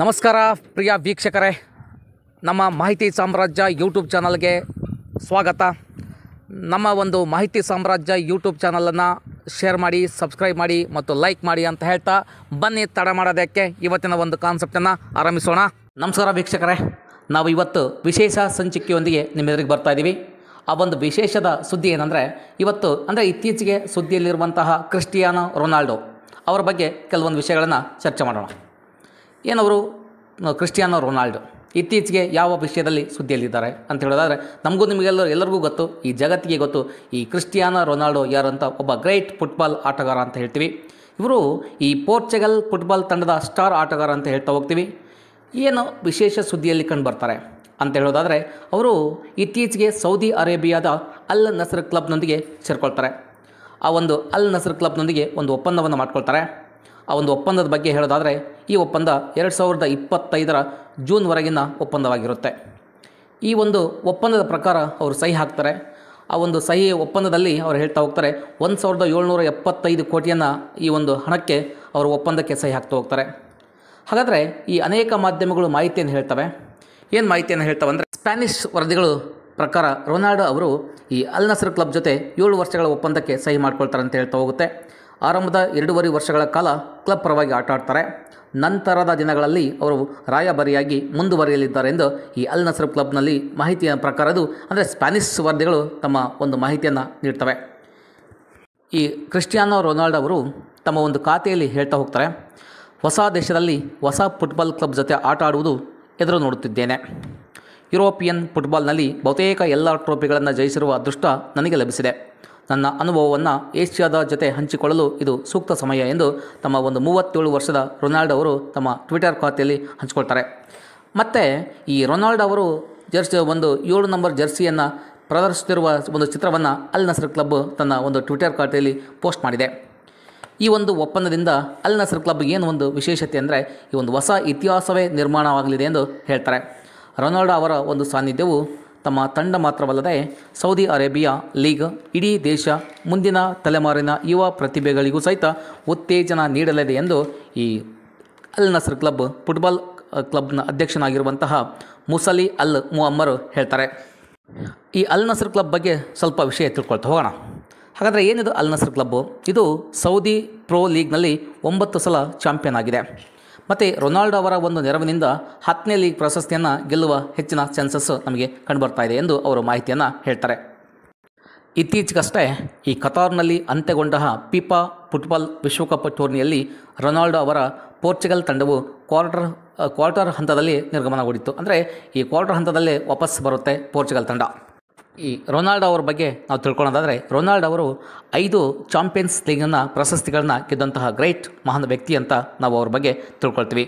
ನಮಸ್ಕಾರ ಪ್ರಿಯ ವೀಕ್ಷಕರೇ ನಮ್ಮ ಮಾಹಿತಿ ಸಾಮ್ರಾಜ್ಯ ಯೂಟ್ಯೂಬ್ ಚಾನಲ್ಗೆ ಸ್ವಾಗತ ನಮ್ಮ ಒಂದು ಮಾಹಿತಿ ಸಾಮ್ರಾಜ್ಯ ಯೂಟ್ಯೂಬ್ ಚಾನಲನ್ನು ಶೇರ್ ಮಾಡಿ ಸಬ್ಸ್ಕ್ರೈಬ್ ಮಾಡಿ ಮತ್ತು ಲೈಕ್ ಮಾಡಿ ಅಂತ ಹೇಳ್ತಾ ಬನ್ನಿ ತಡ ಮಾಡೋದಕ್ಕೆ ಇವತ್ತಿನ ಒಂದು ಕಾನ್ಸೆಪ್ಟನ್ನು ಆರಂಭಿಸೋಣ ನಮಸ್ಕಾರ ವೀಕ್ಷಕರೇ ನಾವು ಇವತ್ತು ವಿಶೇಷ ಸಂಚಿಕೆಯೊಂದಿಗೆ ನಿಮ್ಮೆದುರಿಗೆ ಬರ್ತಾ ಇದ್ದೀವಿ ಆ ಒಂದು ವಿಶೇಷದ ಸುದ್ದಿ ಏನಂದರೆ ಇವತ್ತು ಅಂದರೆ ಇತ್ತೀಚೆಗೆ ಸುದ್ದಿಯಲ್ಲಿರುವಂತಹ ಕ್ರಿಸ್ಟಿಯಾನೋ ರೊನಾಲ್ಡೋ ಅವರ ಬಗ್ಗೆ ಕೆಲವೊಂದು ವಿಷಯಗಳನ್ನು ಚರ್ಚೆ ಮಾಡೋಣ ಏನವರು ಕ್ರಿಸ್ಟಿಯಾನೋ ರೊನಾಲ್ಡೋ ಇತ್ತೀಚೆಗೆ ಯಾವ ವಿಷಯದಲ್ಲಿ ಸುದ್ದಿಯಲ್ಲಿದ್ದಾರೆ ಅಂತ ಹೇಳೋದಾದರೆ ನಮಗೂ ನಿಮಗೆಲ್ಲರೂ ಎಲ್ಲರಿಗೂ ಗೊತ್ತು ಈ ಜಗತ್ತಿಗೆ ಗೊತ್ತು ಈ ಕ್ರಿಸ್ಟಿಯಾನೋ ರೊನಾಲ್ಡೋ ಅಂತ ಒಬ್ಬ ಗ್ರೇಟ್ ಫುಟ್ಬಾಲ್ ಆಟಗಾರ ಅಂತ ಹೇಳ್ತೀವಿ ಇವರು ಈ ಪೋರ್ಚುಗಲ್ ಫುಟ್ಬಾಲ್ ತಂಡದ ಸ್ಟಾರ್ ಆಟಗಾರ ಅಂತ ಹೇಳ್ತಾ ಹೋಗ್ತೀವಿ ಏನು ವಿಶೇಷ ಸುದ್ದಿಯಲ್ಲಿ ಕಂಡುಬರ್ತಾರೆ ಅಂತ ಹೇಳೋದಾದರೆ ಅವರು ಇತ್ತೀಚೆಗೆ ಸೌದಿ ಅರೇಬಿಯಾದ ಅಲ್ ನಸರ್ ಕ್ಲಬ್ನೊಂದಿಗೆ ಸೇರ್ಕೊಳ್ತಾರೆ ಆ ಒಂದು ಅಲ್ ನಸರ್ ಕ್ಲಬ್ನೊಂದಿಗೆ ಒಂದು ಒಪ್ಪಂದವನ್ನು ಮಾಡ್ಕೊಳ್ತಾರೆ ಆ ಒಂದು ಒಪ್ಪಂದದ ಬಗ್ಗೆ ಹೇಳೋದಾದರೆ ಈ ಒಪ್ಪಂದ ಎರಡು ಸಾವಿರದ ಇಪ್ಪತ್ತೈದರ ಜೂನ್ವರೆಗಿನ ಒಪ್ಪಂದವಾಗಿರುತ್ತೆ ಈ ಒಂದು ಒಪ್ಪಂದದ ಪ್ರಕಾರ ಅವರು ಸಹಿ ಹಾಕ್ತಾರೆ ಆ ಒಂದು ಸಹಿ ಒಪ್ಪಂದದಲ್ಲಿ ಅವರು ಹೇಳ್ತಾ ಹೋಗ್ತಾರೆ ಒಂದು ಸಾವಿರದ ಏಳ್ನೂರ ಎಪ್ಪತ್ತೈದು ಕೋಟಿಯನ್ನು ಈ ಒಂದು ಹಣಕ್ಕೆ ಅವರು ಒಪ್ಪಂದಕ್ಕೆ ಸಹಿ ಹಾಕ್ತಾ ಹೋಗ್ತಾರೆ ಹಾಗಾದರೆ ಈ ಅನೇಕ ಮಾಧ್ಯಮಗಳು ಮಾಹಿತಿಯನ್ನು ಹೇಳ್ತವೆ ಏನು ಮಾಹಿತಿಯನ್ನು ಹೇಳ್ತವೆ ಅಂದರೆ ಸ್ಪ್ಯಾನಿಷ್ ವರದಿಗಳು ಪ್ರಕಾರ ರೊನಾಲ್ಡೋ ಅವರು ಈ ಅಲ್ನಸರ್ ಕ್ಲಬ್ ಜೊತೆ ಏಳು ವರ್ಷಗಳ ಒಪ್ಪಂದಕ್ಕೆ ಸಹಿ ಮಾಡ್ಕೊಳ್ತಾರೆ ಅಂತ ಹೇಳ್ತಾ ಹೋಗುತ್ತೆ ಆರಂಭದ ಎರಡೂವರೆ ವರ್ಷಗಳ ಕಾಲ ಕ್ಲಬ್ ಪರವಾಗಿ ಆಟ ಆಡ್ತಾರೆ ನಂತರದ ದಿನಗಳಲ್ಲಿ ಅವರು ರಾಯಭಾರಿಯಾಗಿ ಮುಂದುವರಿಯಲಿದ್ದಾರೆ ಎಂದು ಈ ಅಲ್ ನಸರ್ ಕ್ಲಬ್ನಲ್ಲಿ ಮಾಹಿತಿಯ ಪ್ರಕಾರದು ಅಂದರೆ ಸ್ಪ್ಯಾನಿಷ್ ವರದಿಗಳು ತಮ್ಮ ಒಂದು ಮಾಹಿತಿಯನ್ನು ನೀಡ್ತವೆ ಈ ಕ್ರಿಸ್ಟಿಯಾನೋ ರೊನಾಲ್ಡೋ ಅವರು ತಮ್ಮ ಒಂದು ಖಾತೆಯಲ್ಲಿ ಹೇಳ್ತಾ ಹೋಗ್ತಾರೆ ಹೊಸ ದೇಶದಲ್ಲಿ ಹೊಸ ಫುಟ್ಬಾಲ್ ಕ್ಲಬ್ ಜೊತೆ ಆಟ ಆಡುವುದು ಎದುರು ನೋಡುತ್ತಿದ್ದೇನೆ ಯುರೋಪಿಯನ್ ಫುಟ್ಬಾಲ್ನಲ್ಲಿ ಬಹುತೇಕ ಎಲ್ಲ ಟ್ರೋಫಿಗಳನ್ನು ಜಯಿಸಿರುವ ಅದೃಷ್ಟ ನನಗೆ ಲಭಿಸಿದೆ ನನ್ನ ಅನುಭವವನ್ನು ಏಷ್ಯಾದ ಜೊತೆ ಹಂಚಿಕೊಳ್ಳಲು ಇದು ಸೂಕ್ತ ಸಮಯ ಎಂದು ತಮ್ಮ ಒಂದು ಮೂವತ್ತೇಳು ವರ್ಷದ ರೊನಾಲ್ಡೋ ಅವರು ತಮ್ಮ ಟ್ವಿಟರ್ ಖಾತೆಯಲ್ಲಿ ಹಂಚಿಕೊಳ್ತಾರೆ ಮತ್ತು ಈ ರೊನಾಲ್ಡೋ ಅವರು ಜರ್ಸಿ ಒಂದು ಏಳು ನಂಬರ್ ಜರ್ಸಿಯನ್ನು ಪ್ರದರ್ಶಿಸುತ್ತಿರುವ ಒಂದು ಚಿತ್ರವನ್ನು ಅಲ್ ನಸರ್ ಕ್ಲಬ್ ತನ್ನ ಒಂದು ಟ್ವಿಟರ್ ಖಾತೆಯಲ್ಲಿ ಪೋಸ್ಟ್ ಮಾಡಿದೆ ಈ ಒಂದು ಒಪ್ಪಂದದಿಂದ ಅಲ್ ನಸರ್ ಕ್ಲಬ್ ಏನು ಒಂದು ವಿಶೇಷತೆ ಅಂದರೆ ಈ ಒಂದು ಹೊಸ ಇತಿಹಾಸವೇ ನಿರ್ಮಾಣವಾಗಲಿದೆ ಎಂದು ಹೇಳ್ತಾರೆ ರೊನಾಲ್ಡೋ ಅವರ ಒಂದು ಸಾನ್ನಿಧ್ಯವು ತಮ್ಮ ತಂಡ ಮಾತ್ರವಲ್ಲದೆ ಸೌದಿ ಅರೇಬಿಯಾ ಲೀಗ್ ಇಡೀ ದೇಶ ಮುಂದಿನ ತಲೆಮಾರಿನ ಯುವ ಪ್ರತಿಭೆಗಳಿಗೂ ಸಹಿತ ಉತ್ತೇಜನ ನೀಡಲಿದೆ ಎಂದು ಈ ಅಲ್ ನಸರ್ ಕ್ಲಬ್ ಫುಟ್ಬಾಲ್ ಕ್ಲಬ್ನ ಅಧ್ಯಕ್ಷನಾಗಿರುವಂತಹ ಮುಸಲಿ ಅಲ್ ಮುಹಮ್ಮರ್ ಹೇಳ್ತಾರೆ ಈ ಅಲ್ ನಸರ್ ಕ್ಲಬ್ ಬಗ್ಗೆ ಸ್ವಲ್ಪ ವಿಷಯ ತಿಳ್ಕೊಳ್ತಾ ಹೋಗೋಣ ಹಾಗಾದರೆ ಏನಿದು ಅಲ್ ನಸರ್ ಕ್ಲಬ್ಬು ಇದು ಸೌದಿ ಪ್ರೊ ಲೀಗ್ನಲ್ಲಿ ಒಂಬತ್ತು ಸಲ ಚಾಂಪಿಯನ್ ಆಗಿದೆ ಮತ್ತು ರೊನಾಲ್ಡೋ ಅವರ ಒಂದು ನೆರವಿನಿಂದ ಹತ್ತನೇ ಲೀಗ್ ಪ್ರಶಸ್ತಿಯನ್ನು ಗೆಲ್ಲುವ ಹೆಚ್ಚಿನ ಚಾನ್ಸಸ್ ನಮಗೆ ಕಂಡುಬರ್ತಾ ಇದೆ ಎಂದು ಅವರು ಮಾಹಿತಿಯನ್ನು ಹೇಳ್ತಾರೆ ಇತ್ತೀಚೆಗಷ್ಟೇ ಈ ಕತಾರ್ನಲ್ಲಿ ಅಂತ್ಯಗೊಂಡ ಪಿಪಾ ಫುಟ್ಬಾಲ್ ವಿಶ್ವಕಪ್ ಟೂರ್ನಿಯಲ್ಲಿ ರೊನಾಲ್ಡೋ ಅವರ ಪೋರ್ಚುಗಲ್ ತಂಡವು ಕ್ವಾರ್ಟರ್ ಕ್ವಾರ್ಟರ್ ಹಂತದಲ್ಲಿ ನಿರ್ಗಮನಗೊಂಡಿತ್ತು ಅಂದರೆ ಈ ಕ್ವಾರ್ಟರ್ ಹಂತದಲ್ಲೇ ವಾಪಸ್ ಬರುತ್ತೆ ಪೋರ್ಚುಗಲ್ ತಂಡ ಈ ರೊನಾಲ್ಡೋ ಅವ್ರ ಬಗ್ಗೆ ನಾವು ತಿಳ್ಕೊಳೋದಾದರೆ ರೊನಾಲ್ಡೋ ಅವರು ಐದು ಚಾಂಪಿಯನ್ಸ್ ಲೀಗನ್ನು ಪ್ರಶಸ್ತಿಗಳನ್ನ ಗೆದ್ದಂತಹ ಗ್ರೇಟ್ ಮಹಾನ್ ವ್ಯಕ್ತಿ ಅಂತ ನಾವು ಅವ್ರ ಬಗ್ಗೆ ತಿಳ್ಕೊಳ್ತೀವಿ